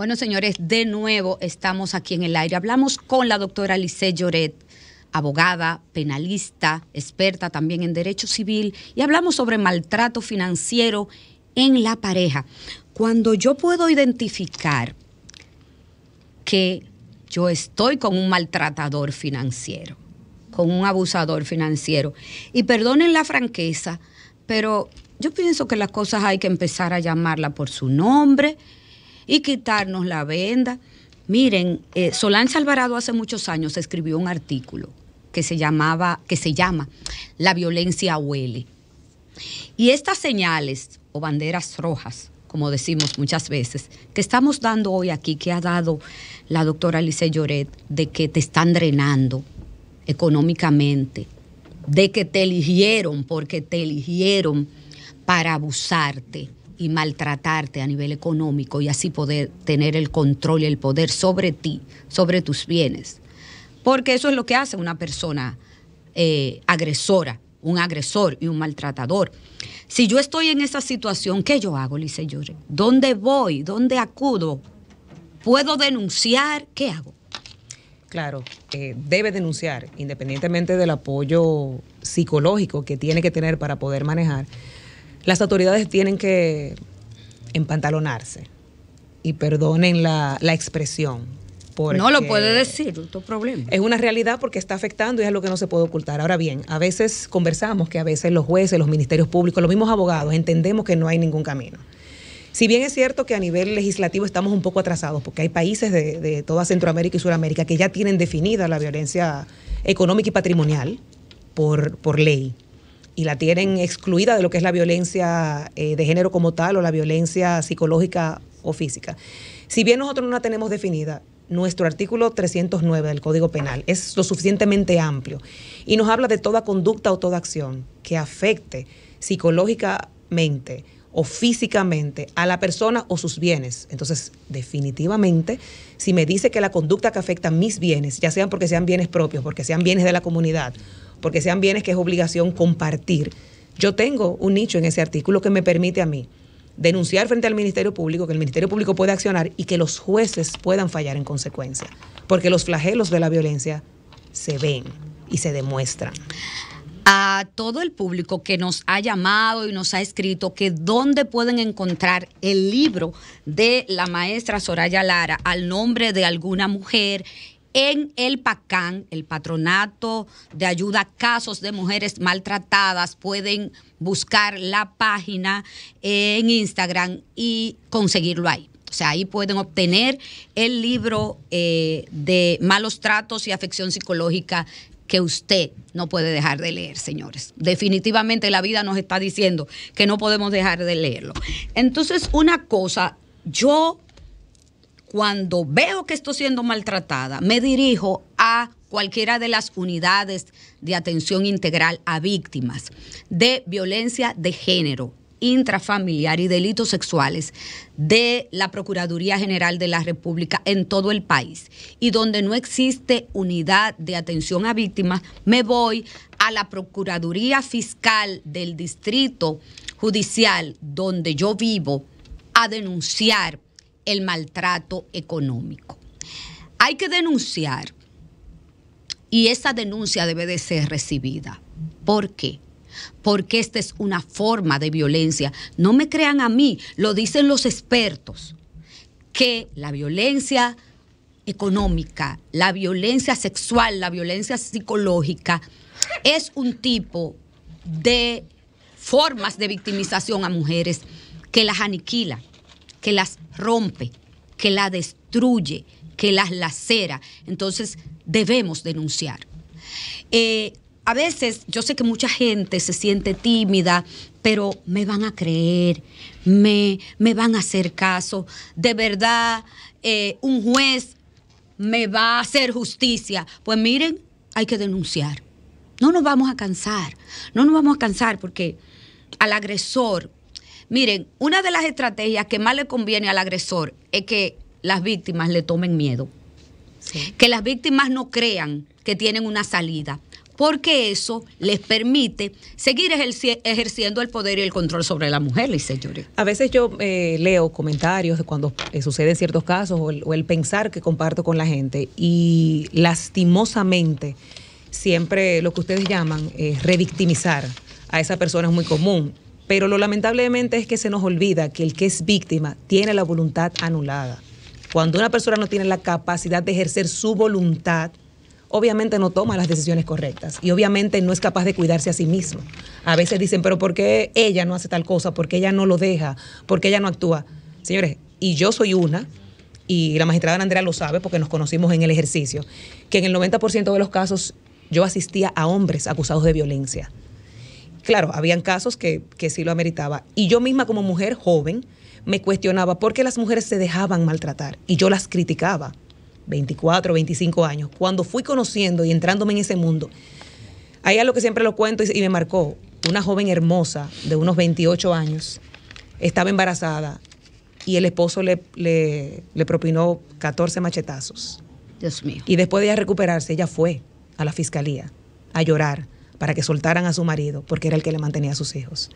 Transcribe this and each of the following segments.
Bueno, señores, de nuevo estamos aquí en el aire. Hablamos con la doctora licé Lloret, abogada, penalista, experta también en derecho civil, y hablamos sobre maltrato financiero en la pareja. Cuando yo puedo identificar que yo estoy con un maltratador financiero, con un abusador financiero, y perdonen la franqueza, pero yo pienso que las cosas hay que empezar a llamarla por su nombre, y quitarnos la venda. Miren, eh, Solange Alvarado hace muchos años escribió un artículo que se llamaba, que se llama La violencia huele. Y estas señales o banderas rojas, como decimos muchas veces, que estamos dando hoy aquí, que ha dado la doctora Lice Lloret, de que te están drenando económicamente, de que te eligieron porque te eligieron para abusarte, y maltratarte a nivel económico y así poder tener el control y el poder sobre ti, sobre tus bienes. Porque eso es lo que hace una persona eh, agresora, un agresor y un maltratador. Si yo estoy en esa situación, ¿qué yo hago, Lice ¿Dónde voy? ¿Dónde acudo? ¿Puedo denunciar? ¿Qué hago? Claro, eh, debe denunciar, independientemente del apoyo psicológico que tiene que tener para poder manejar las autoridades tienen que empantalonarse y perdonen la, expresión. No lo puede decir, tu problema. Es una realidad porque está afectando y es lo que no se puede ocultar. Ahora bien, a veces conversamos que a veces los jueces, los ministerios públicos, los mismos abogados entendemos que no hay ningún camino. Si bien es cierto que a nivel legislativo estamos un poco atrasados, porque hay países de, toda Centroamérica y Sudamérica que ya tienen definida la violencia económica y patrimonial por, por ley y la tienen excluida de lo que es la violencia eh, de género como tal o la violencia psicológica o física. Si bien nosotros no la tenemos definida, nuestro artículo 309 del Código Penal es lo suficientemente amplio y nos habla de toda conducta o toda acción que afecte psicológicamente o físicamente a la persona o sus bienes. Entonces, definitivamente, si me dice que la conducta que afecta a mis bienes, ya sean porque sean bienes propios, porque sean bienes de la comunidad porque sean bienes que es obligación compartir. Yo tengo un nicho en ese artículo que me permite a mí denunciar frente al Ministerio Público, que el Ministerio Público puede accionar y que los jueces puedan fallar en consecuencia, porque los flagelos de la violencia se ven y se demuestran a todo el público que nos ha llamado y nos ha escrito que dónde pueden encontrar el libro de la maestra Soraya Lara al nombre de alguna mujer en el PACAN, el Patronato de Ayuda a Casos de Mujeres Maltratadas, pueden buscar la página en Instagram y conseguirlo ahí. O sea, ahí pueden obtener el libro eh, de malos tratos y afección psicológica que usted no puede dejar de leer, señores. Definitivamente la vida nos está diciendo que no podemos dejar de leerlo. Entonces, una cosa, yo cuando veo que estoy siendo maltratada, me dirijo a cualquiera de las unidades de atención integral a víctimas de violencia de género, intrafamiliar y delitos sexuales de la Procuraduría General de la República en todo el país y donde no existe unidad de atención a víctimas, me voy a la Procuraduría Fiscal del Distrito Judicial donde yo vivo a denunciar el maltrato económico. Hay que denunciar y esa denuncia debe de ser recibida. ¿Por qué? Porque esta es una forma de violencia. No me crean a mí, lo dicen los expertos, que la violencia económica, la violencia sexual, la violencia psicológica, es un tipo de formas de victimización a mujeres que las aniquila, que las rompe, que la destruye, que las lacera. Entonces debemos denunciar. Eh, a veces yo sé que mucha gente se siente tímida, pero me van a creer, me, me van a hacer caso. De verdad, eh, un juez me va a hacer justicia. Pues miren, hay que denunciar. No nos vamos a cansar, no nos vamos a cansar porque al agresor Miren, una de las estrategias que más le conviene al agresor es que las víctimas le tomen miedo. Que las víctimas no crean que tienen una salida, porque eso les permite seguir ejerciendo el poder y el control sobre la mujer, y señores. A veces yo eh, leo comentarios de cuando sucede eh, suceden ciertos casos o el, pensar que comparto con la gente y lastimosamente siempre lo que ustedes llaman es revictimizar a esa persona es muy común. Pero lo lamentablemente es que se nos olvida que el que es víctima tiene la voluntad anulada. Cuando una persona no tiene la capacidad de ejercer su voluntad, obviamente no toma las decisiones correctas y obviamente no es capaz de cuidarse a sí mismo. A veces dicen, pero ¿por qué ella no hace tal cosa? ¿Por qué ella no lo deja? ¿Por qué ella no actúa? Señores, y yo soy una, y la magistrada Andrea lo sabe porque nos conocimos en el ejercicio, que en el 90% de los casos yo asistía a hombres acusados de violencia. Claro, habían casos que, sí lo ameritaba. Y yo misma como mujer joven me cuestionaba por qué las mujeres se dejaban maltratar y yo las criticaba. 24, 25 años, cuando fui conociendo y entrándome en ese mundo, ahí es lo que siempre lo cuento y, me marcó, una joven hermosa de unos 28 años, estaba embarazada y el esposo le, propinó 14 machetazos. Dios mío. Y después de ella recuperarse, ella fue a la fiscalía a llorar para que soltaran a su marido, porque era el que le mantenía a sus hijos.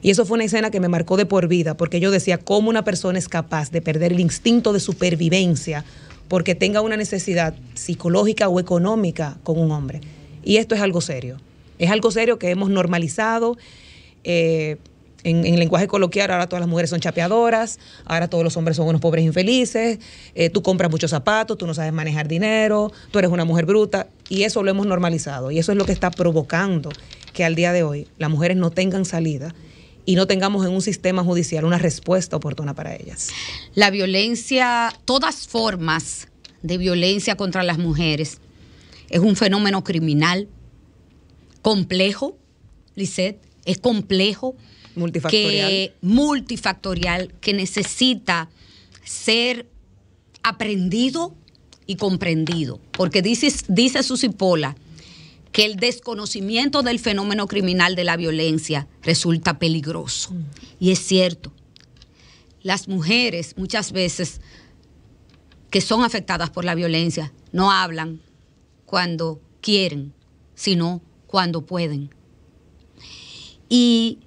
Y eso fue una escena que me marcó de por vida, porque yo decía cómo una persona es capaz de perder el instinto de supervivencia porque tenga una necesidad psicológica o económica con un hombre. Y esto es algo serio. Es algo serio que hemos normalizado. Eh, en, lenguaje coloquial, ahora todas las mujeres son chapeadoras, ahora todos los hombres son unos pobres infelices, eh, tú compras muchos zapatos, tú no sabes manejar dinero, tú eres una mujer bruta, y eso lo hemos normalizado, y eso es lo que está provocando que al día de hoy las mujeres no tengan salida y no tengamos en un sistema judicial una respuesta oportuna para ellas. La violencia, todas formas de violencia contra las mujeres, es un fenómeno criminal complejo, Lisette, es complejo multifactorial. Que, multifactorial que necesita ser aprendido y comprendido. Porque dice, dice que el desconocimiento del fenómeno criminal de la violencia resulta peligroso. Mm. Y es cierto, las mujeres muchas veces que son afectadas por la violencia no hablan cuando quieren, sino cuando pueden. Y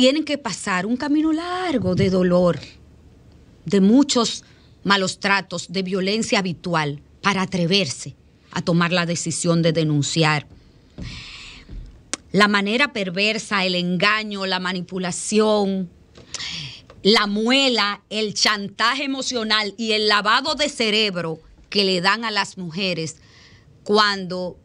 tienen que pasar un camino largo de dolor, de muchos malos tratos, de violencia habitual, para atreverse a tomar la decisión de denunciar. La manera perversa, el engaño, la manipulación, la muela, el chantaje emocional y el lavado de cerebro que le dan a las mujeres cuando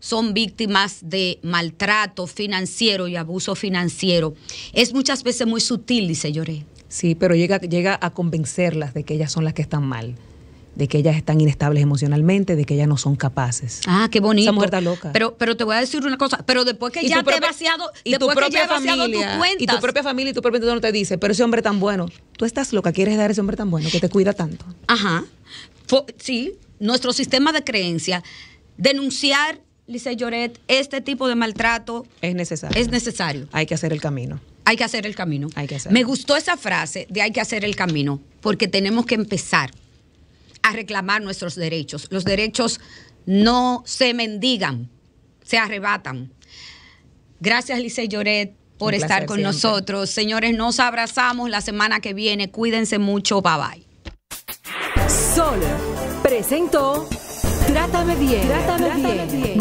son víctimas de maltrato financiero y abuso financiero. Es muchas veces muy sutil, dice Lloré. Sí, pero llega, llega a convencerlas de que ellas son las que están mal de que ellas están inestables emocionalmente, de que ellas no son capaces. Ah, qué bonito. Esa mujer loca. Pero, pero te voy a decir una cosa, pero después que ya te he vaciado, y familia, Y tu propia familia y tu propio entorno te dice, pero ese hombre tan bueno, tú estás loca, quieres dar a ese hombre tan bueno, que te cuida tanto. Ajá. Sí, nuestro sistema de creencia, denunciar Lice Lloret, este tipo de maltrato es necesario. Es necesario. Hay que hacer el camino. Hay que hacer el camino. que Me gustó esa frase de hay que hacer el camino, porque tenemos que empezar a reclamar nuestros derechos. Los derechos no se mendigan, se arrebatan. Gracias, Lice Lloret, por estar con nosotros. Señores, nos abrazamos la semana que viene. Cuídense mucho. Bye bye. Sol presentó Trátame bien. Trátame, bien.